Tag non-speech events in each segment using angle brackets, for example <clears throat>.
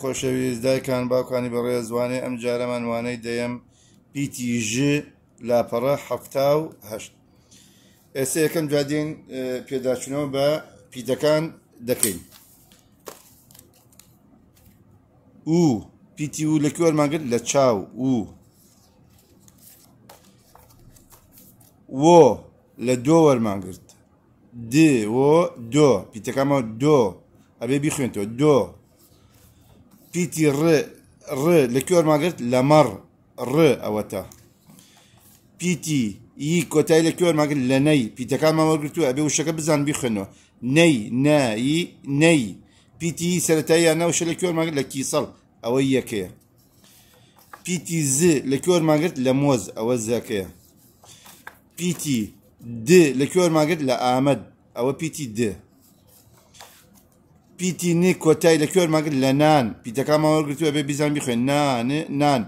خۆشەویست دایکان باوکانی بەڕێ زوانێ ئەم جارەمان وانەی دەیەم پیتی ژ لاپەڕە هەفتا و هەشت ئێستا یەکەم جادین پێداچنەوە بە پیتەکان دەکەین و پیتی و لە کوێرمانگرت لە چاو و وۆ لە دۆ وەرمانگرت دێ وۆ دۆ پیتەکانەوە دۆ ئەبێ بیخوێنتەوە دۆ پیتی ڕ ڕ لە کوێرماگررت لە مەڕ ڕ ئەوەتە پیتی ئی کۆتای لە کوێرماگررت لە نەی پیتەکان ماوەگرتو ئەبێ وشەکە بزان بیخێنەوە نەی نایی نەی پیتی سەتاییان ناوشە لە کوێرماگررت لە کیسەڵ ئەوە یەکەیە پیتی ز لە کوێرماگررت لە مۆز ئەوە زەکەیە پیتی د لە کوێرماگررت لە ئامەد ئەوە پیتی د پیتی نی کۆتای لە کوێرماگر لە نان پیتەکانماوەگرتووە بێ بیزان بخوێن نان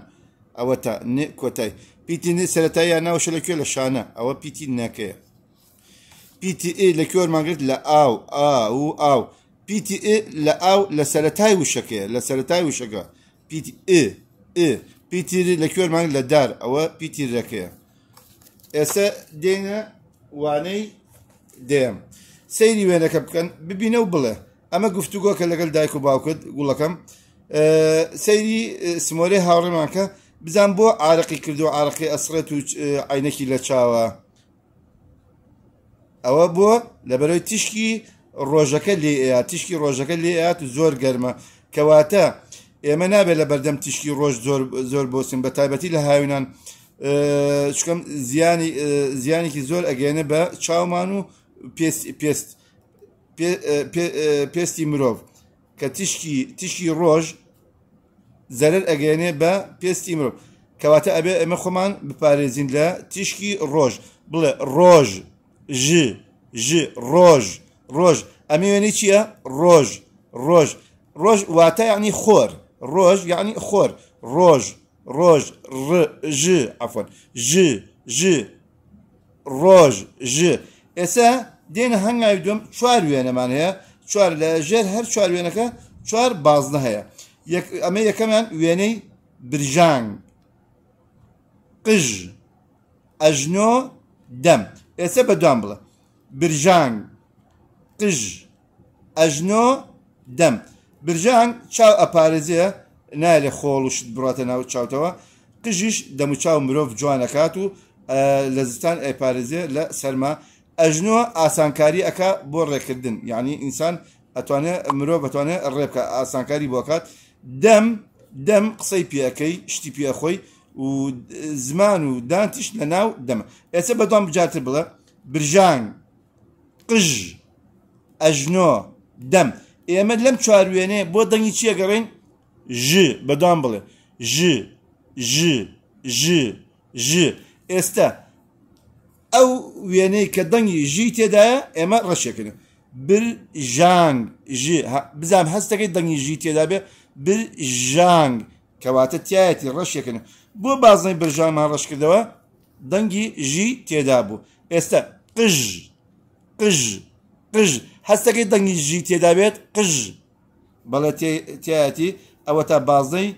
ئەوە تا کۆتای پیتی نی سەتایە ناوشە لە کوێ لە شانە ئەوە پیتی نەکەیە پیتی ئێ لە کوێرماگرت لە ئاو ئاو ئاو پیتی ئێ لە ئاو لە سەتای وشەکەەیە لە سەتای وشەکە پیتی ئێ ئێ پیتیری لە کوێرمان لە دار ئەوە پیتیرەکەیە ئێستا دێنە وانەی دێم سەیری وێنەکە بکەن ببینە و بڵێ ئەمە گفتوگۆکە لەگەل دایک و باوکت گوڵەکەم سەیری سمۆرە هاوڕێمانکە بزان بۆ ئارەقی کردو و ئارەقی ئەسرەت و عینەکی لە چاوە ئەوە بۆ لەبەرەوەی تیشکی ڕۆژەکە لێ تیشکی ڕۆژەکە لێ ئات زۆر گەرمە کەواتە ئێمە نابێت لە بەردەم تیشکی ڕۆژ زۆر بۆسم بە تایبەتی لە هاوینان چکەم زیانی زیانێکی زۆر ئەگەێنە بە چاومان و پێست پێستی مرۆڤ کە تیشکی تیشکی ڕۆژ زەرر ئەگەێنێ بە پێستی مرۆڤ کەواتە ئەبێ ئەمە خۆمان بپارێزین لە تیشکی ڕۆژ بڵێ ڕۆژ ژ ژ ڕۆژ ڕۆژ ئەمە وێنی چییە ڕۆژ ڕۆژ ڕۆژ واتە یعنی خۆر ڕۆژ یعنی خۆر ڕۆژ ڕۆژ ژ ئەفۆن ژ ژ ڕۆژ ژ ئێستا دێنە هەنگاوی دوم چوار وێنەمان هەیە چوار لە ژێر هەر چوار وێنەکە چوار بازنە هەیە ئەمە یەکەمیان وێنەی برژانگ قژ ئەژنۆ دەم ئێستا بەدوام بڵە برژانگ قژ ئەژنۆ دەم برژانگ چاو ئەپارێزیە نایە خۆڵشت بڕاتە ناو چاوتەوە قژیش دەموچاو مرۆڤ جوانەکات و لە زستان ئەپارێزیە لە سەرما ئەژنوە ئاسانکاری ئەک بۆ ڕێکردن یعنی ئینسان ئەتوانێت مرۆ بتوانێت ڕێبکە ئاسانکاری بۆکات دەم دەم قسەی پیەکەی شتی پێخۆی و زمان و دانتیش لە ناو دەمە ئێستا بەدوام بجاتر بڵە برژان قژ ئەژنۆ دەم ئێمە لەم چوار وێنێ بۆ دەنگی چیە گەڕین ژ بەدوام بڵێ ژ ژ ژ ژ ئێستا ئەو وێنەی کە دەنگی ژی تێدایە ئێمە ڕەشەکردن بر ژانگ بزانام هەستەکەی دەنگی ژی تێدا بێ بر ژانگ کەواتە تایەتی ڕەشەکردن بۆ بازنەی برژانمان ڕەشکردەوە دەنگی ژی تێدا بوو ئێستا قژ قژ قژ هەستەکەی دەنگی ژی تێدا بێت قژ بەڵێ تایەتی ئەوە تا بازنەی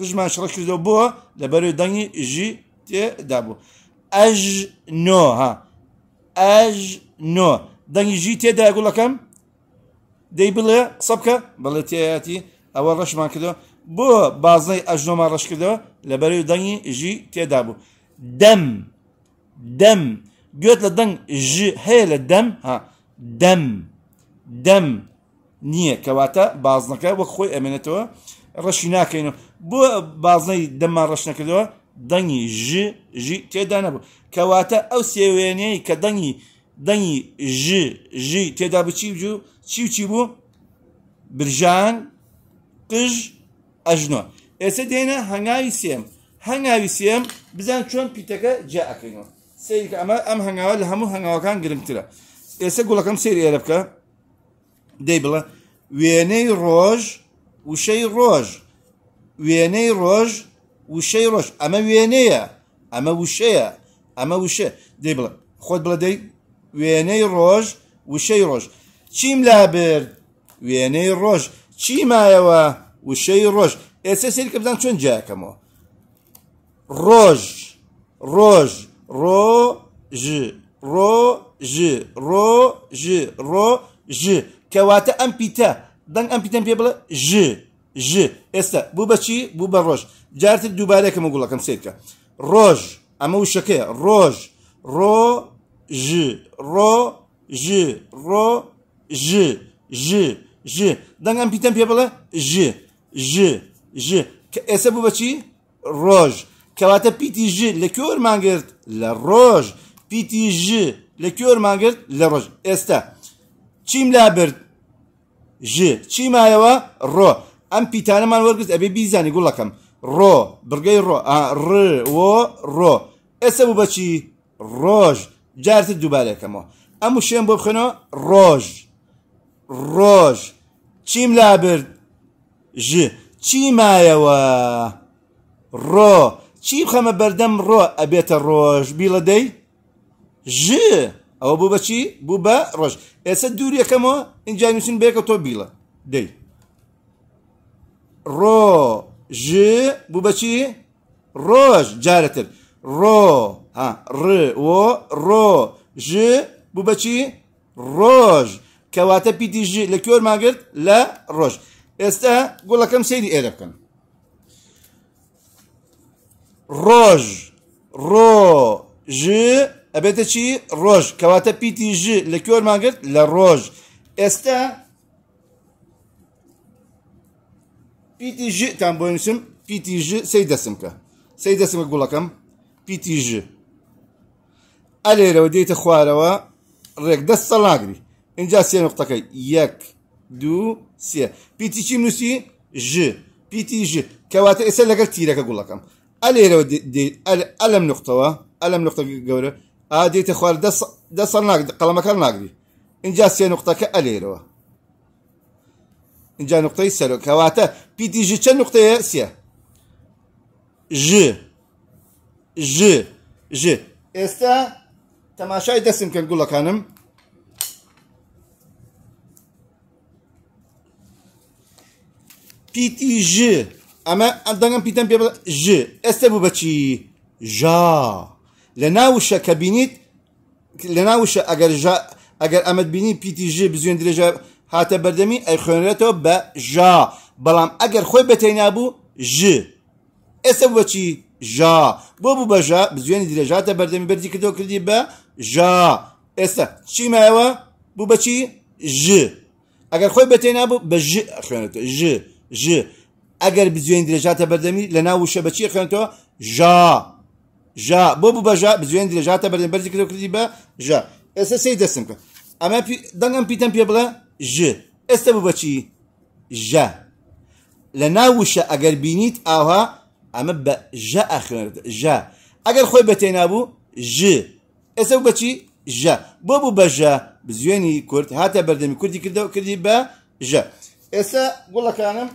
قژمان شڕەشکردەوە بووە لەبەر دەنگی ژی تێدا بوو. ئەژ نۆ ئەژ نۆ دەنگیژی تێدا گوڵەکەم دەی بڵێ قسە بکە بڵێ تێتی ئەوە ڕەشمان کردەوە بۆ بازنەی ئەژنۆمان ڕشکردەوە لە بەری دەنگی ژی تێدا بوو دەم دەم گوێت لە دەنگ ژی هەیە لە دەم ها دەم دەم نییە کەواتە بازنەکە وەک خۆی ئەمێنێتەوە ڕەشی ناکەینەوە بۆ بازنەی دەممان ڕەش نەکردەوە دەنگی ژ ژی تێدا نەبوو کەواتە ئەو سێوێنەیە کە دەنگی دەنگی ژ ژی تێدا بچی بجو چی چی بوو برژان قژ ئەژنۆ ئێستا دێنە هەنگاوی سێم هەنگاوی سێم بزان چۆن پیتەکە جاکەینەوە سیکە ئەمە ئەم هەنگاوە لە هەموو هەنگاوەکان گرنگترە ئێستا گوڵەکەم سێری ئێرە بکە دەی بڵە وێنەی ڕۆژ وشەی ڕۆژ وێنەی ڕۆژ وشەی ڕۆژ ئەمە وێنەیە ئەمە وشەیە ئەمە وشە دێ بڵ خۆت بڵدەی وێنەی ڕۆژ وشەی ڕۆژ چیم لابرد وێنەی ڕۆژ چیمایەوە وشەی ڕۆژ ئێستا سری کە بدان چۆن جاکەمەوە ڕۆژ ڕۆژ ڕۆژ ڕۆژ ڕۆژ ڕۆژ کەواتە ئەم پیتە دەنگ ئەم پیتەم پێ بڵە ژ ژ ئێستا بوو بەچی بوو بە ڕۆژ جارتر دووبارێکمە گوڵەکەم سێتکە ڕۆژ ئەمە وشەکەی ڕۆژ ڕۆ ژ ڕۆ ژ ڕۆ ژ ژ ژ دەنگم پیتم پێ بڵە ژ ژ ژ کە ئێستا بوو بەچی ڕۆژ کەواتە پیتی ژ لە کۆر ماگررت لە ڕۆژ پیتی ژ لە کۆر ماگررت لە ڕۆژ ئێستا چیم لا برد ژ چی مایەوە ڕۆ ئەم پیتانەمان وەرگرت ئەبێ بیزانانی گوڵەکەم ڕۆ برگەی ڕۆ ڕۆ ڕۆ ئێستا بوو بەچی ڕۆژ جارت دووبارێکەکەمەوە ئەم شێن بۆ بخێنەوە ڕۆژ ڕۆژ چیم لابرد ژ چی مایەوە ڕۆ چی بخەمە بەردەم ڕۆ ئەبێتە ڕۆژ بیڵە دەی ژ ئەوە بوو بەچی بوو بە ڕۆژ ئێستا دووریەکەمەوە اینجا نووسین بێکە تۆ بیڵە دەی ڕۆ ژ بوو بەچی ڕۆژ جارەتر ڕۆ ڕۆ ڕۆ ژ بوو بەچی ڕۆژ کەواتە پیتی ژ لە کۆر ماگرت لە ڕۆژ ئێستا گوڵەکەم سەیری ئێرە بکەن ڕۆژ ڕۆ ژ ئەبێتە چی ڕۆژ کەواتە پیتی ژ لە کۆر ماگرت لە ڕۆژ ئێستا بي تي جي تاع بونسم بي تي جي سيد سيد سيدسمك نقول لكم بي تي جي الي لو ديت خواروا ريك دس صلاغري إنجا سي نقطه كي ياك دو سي بي تي جي منوسي جي بي تي جي كواتا اسال لك تيرك اقول لكم الي لو دي الم نقطه الم نقطه قوله اديت خوار دس دس صلاغري قلمك ناغري إنجا سي نقطه ألي لو اینجا نقطەی سەرۆک کەواتە پیتی ژ چەند ج ج ژ ژ ژ ئێستا تەماشای دەستم کرد گوڵەکانم پیتی ژ اما ئەدەنگم پیتم پێ ژ ئێستا بوو بەچی ژا لە ناوشە کە بینیت لە ناوشە ئەگەر ئەگەر ئەمەد بینی پیتی ژ بزوێن درجه هات هاتە بەردەمی ئەی خوێنرێتەوە بە ژا بەڵام ئەگەر خۆی بەتەینابوو ژ ئێستا بۆچی ژا بۆ بوو بەژا بزوێنی درێژاتە بەردەمی بەردی کردۆ کردی بە ژا ئێستا چی مایەوە بوو بەچی ژ ئەگەر خۆی بەتەینابوو بە ژ خوێنێتەوە ژ ژ ئەگەر بزوێن درێژاتە بەردەمی لە ناو وشە بەچی جا ژا بو بۆ بوو بەژا بزوێن درێژاتە بەردەمی بەردی کردۆ کردی بە ژا ئێستا سی دەستم کرد ئەمە دەنگم پیتم پێ بڵە ج است بو بچی ج لە اگر ئەگەر آها اما ئەمە ج آخر ج اگر ئەگەر خۆی بە ج است بو بچی ج بۆ بوو بە بزیانی کرد کورد بردم کردی کرد و کردی ج گله بە ژ ئێستا گوڵەکانم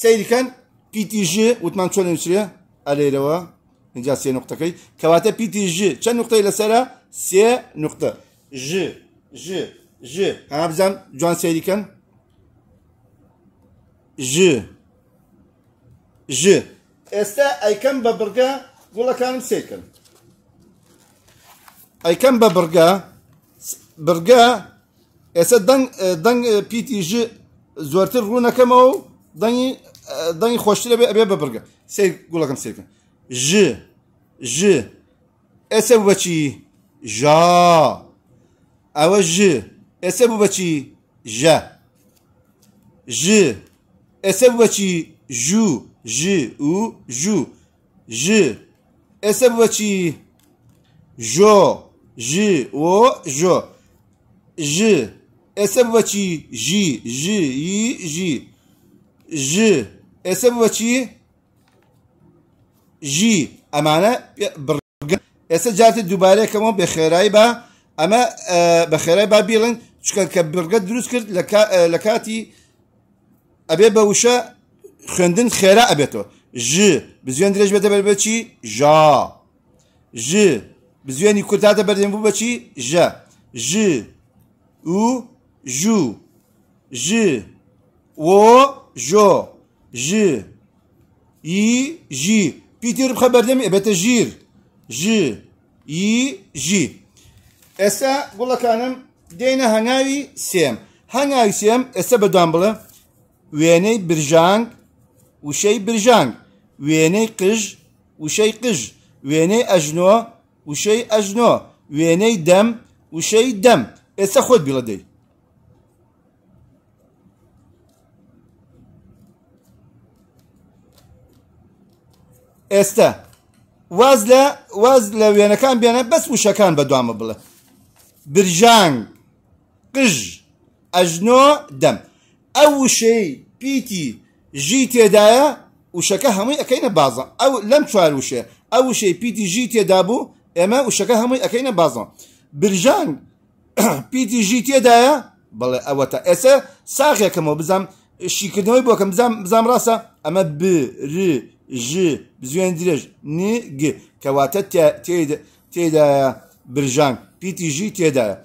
سەیریکەن پیتی ژ وتمان چۆن نووسە ئەلێرەوە اینجا سێ نقطەکەی کەواتە پیتی ژ چەند نقطەی لسره سێ نقطه ج ج ج ج ج انا سيدي كان j ana bizden jo'natsaydikan j j ئێستا ئەیکەم بە بڕگە گوڵەکانم سێکن ئەیکەم بە بڕگە برگە ئێستا دەنگ پیتیژ زۆرتر ڕوونەکەمەوە دەنگی دەنگی خۆشتر بێ ئەبێ بە بڕگە سێ گوڵەکەم سێکن ج ج ئێستا بەچی ژا ئەوە ژ ئێسە بچی ج ج ژ بچی جو ج او جو ج ژوو بچی جو ج او جو ج وۆ بچی ج ج بوو بەچی ژی ژ ی ژی ژ ئێسە بوو بەچی ژی ئەمانە ئێستا جاتی دووبارەکەمەوە بە خێرایی بە ئەمە بە با آه، بیلن چکە کە بڕگەت دروست کرد لە اه، کاتی ئەبێ خندن خوێندن خێرا ئەبێتەوە ژ بزیێن درێژ بده بەر بچی ژا ژ بزیێنی کورتاتە بەردێن بوو بچی جا ج و جو ج و جو ژ ئی ژی پیتر بخە بەردەمی ئەبێتە ژیر ژ ئی ژی ئێستا گوڵەکانم دێنە هەنگاوی سێم هەنگاوی سێم ئێستا بەدام بڵێ وێنەی برژانگ وشەی برژانگ وێنەی قژ وشەی قژ وێنەی ئەژنۆ وشەی ئەژنۆ وێنەی دەم وشەی دەم ئێستا خۆت بڵەدەی ئێستا واز لە واز لە وێنەکان بێنە بەس وشەکان بەدوامە بڵێ برژانگ قژ ئەژنۆ دەم ئەو وشەی پیتی ژی تێدایە وشەکە هەمووی ئەەکەینە بازە ئەو لەم چوار وشێ ئەو وشەی پیتی ژی تێدا بوو ئێمە وشەکە هەمووی ئەەکەینە بازە برژان <clears throat> پیتی ژی تێدایە بڵێ ئەوە تا ئێستا ساغێکەمەوە بزانم شیکردنەوەی بۆکەم بزانم بزانم ڕاستە ئەمە بر ژ زوێن درێژ نگ کەواتە تێدا برژان پیتی ژی تێدایە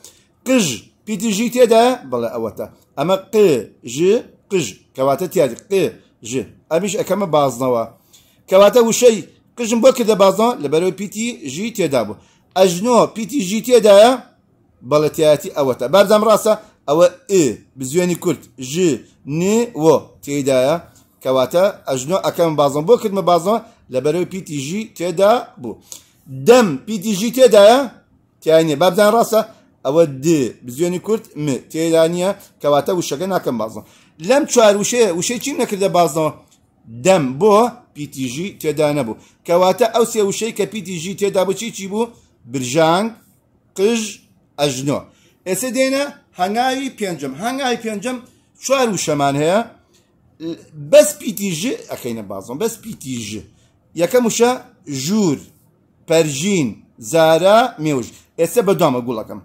قژ پیتیژی تێدا بڵێ ئەوەتە ئەمە قژ قژ کەواتە تیادی قێ ژ ئەمیش ئەەکەمە بازنەوە کەواتە وشەی قژم بۆ کردە بازنەوە لەبەرەوە پیتی ژی تێدا بوو ئەژنۆ پیتی ژی تێدایە بەڵەتیاتی ئەوەتە بارزام ڕاستە ئەوە ئێ بزیێنی کورت ژ نێوە تێدایە کەواتە ئەژنۆ ئەەکەم بازم بۆ کردمە بازەوە لەبەرەوەی پیتیژی تێدا بوو دەم پیتیژی تێدایە تیانێ بابدان ڕاستە ئەوە د بزیێنی کورت م تێدا نیە کەواتە وشەکە ناکەم بازن لەم چوار وشەیە وشەی چی نەکردە بازنەوە دەم بۆ پیتیژی تێدا نەبوو کەواتە ئەو سێ وشەی کە پیتیژی تێدا بچی چی بوو برژانگ قژ ئەژنۆ ئێستا دێنە هەنگاوی پێنجم هەنگاوی پێنجم چوار وشەمان هەیە بەس پیتیژ ئەخینە بازم بەس پیتیژ یەکەم وشە ژوور پەرژین زارا مێوژ ئێستا بەدامە گوڵەکەم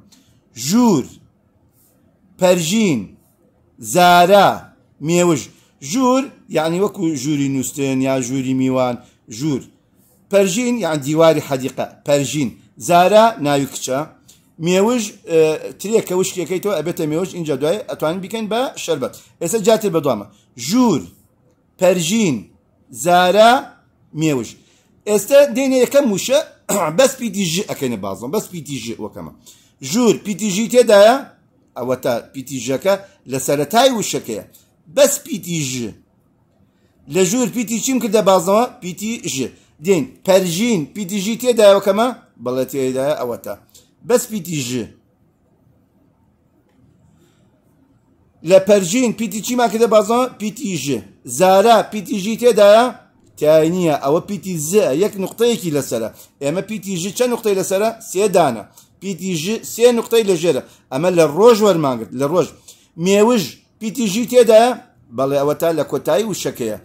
ژوور پەرژین زارە مێوژ ژوور یعنی وەکو ژووری نووسن یا ژووری میوان ژوور پەرژین یان دیواری حەدیقە پەرژین زارە ناوی کچە مێوژ ترێکە وشکەکەیتەوە ئەبێتە مێوژ اینجا دوای ئەتوانین بکەین بە شەربەت ئێستا جاتێ بەدوامە ژوور پەرژین زارە مێوژ ئێستا دێنێ یەکەم وشە بەس پیتیژ ئەەکەینە بازم بەس پیتیژ وەکەمە. ژوور پیتیژی تێدایە ئەوە تا پیتیژەکە لە سەرەتای وشەکەیە بەس پیتیژ لە ژوور پیتی چیم کردە بازەوە پیتی ژ دێن پەرژین پیتیژی تێدایەوەکەمە بەڵێ تێدایە ئەوە تا بەس پیتیژ لە پەرژین پیتی چیمان کردە بازەوە پیتیژ زارا پیتیژی تێدایە تای نییە ئەوە پیتی زە یەک نقطەیەکی لەسرە ئێمە پیتیژ چەند نقطەی لەسرە سێدانە PTG سێ نقطەی لەژێرە ئەمە لە ڕۆژ وەرمانگرت لە ڕۆژ مێوژ PTG تێدایە بەڵێ ئەوە تا لە کۆتایی وشەکەیە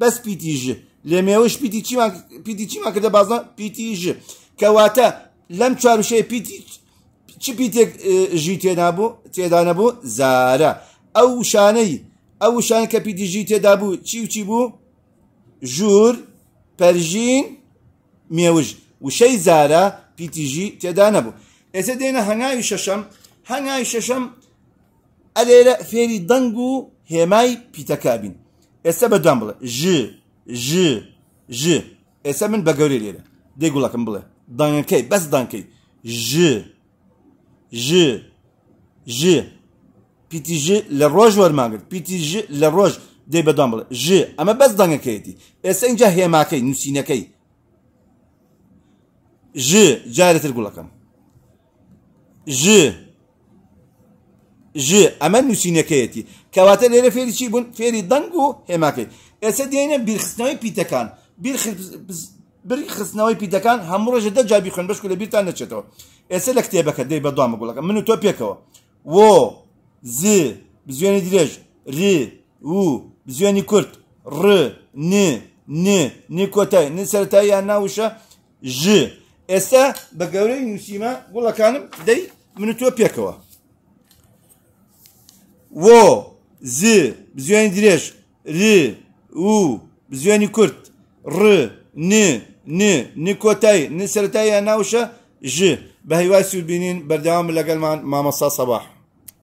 بەس PTG لێ مێوش پیتی چیمان کردە بازە پیتیژ کەواتە لەم چاروشەیە چی پیتێک ژی تێنابوو تێدا نەبوو زارە ئەو شانەی ئەو شان کە پیتیژی تێدا بوو چی وچی بوو ژوور پەرژین مێوژ وشەی زارە پیتیژی تێدا نەبوو ئێستا دێنە هەنگاوی شەشەم هەنگاوی شەشەم ئەلێرە فێری دەنگ و هێمای پیتەکبین ئێستا بەدام بڵێ ژ ژ ژ ئێستا من بە گەوری لێرە دێگوڵەکەم بڵێ دانگەکەی بەس دانکەی ژ ژ ژ پیتی ژ لە ڕۆژ وەرماگرت پیتی ژ لە ڕۆژ دێ بەدام بڵێ ژ ئەمە بەس دانگەکەیەتی ئێستا اینجا هێماکەی نووسینەکەی ژ جارێتتر گوڵەکەم ژ ژ ئەمە نووسینەکەیەتی کەواتە لێرە فێری چی بوون فێری دەنگ و هێماکەی ئێستا دێنە بیرخستنەوەی پیتەکان بیر بری خستنەوەی پیتەکان هەموو ڕژە دەجابی خوێن بشکو لە بیرتان نەچێتەوە ئێستا لە کتێبەکە دەی بەدوامە گوڵەکە من و تۆ پێکەوە وۆ ز بزوێنی درێژ ری و بزوێنی کورت ڕ ن ن ن کۆتای ن سەرتاییان ناوشە ژ ئێستا بە گەورەی نووسیمە گوڵەکانم دەی Мнутопекова. Во, з, бзюани диреж, ри, у, бзюани курт, р, н, ن نكوتاي نسرتاي ناوشة ج بهيواي سوربينين بردوام لقل مع مصا صباح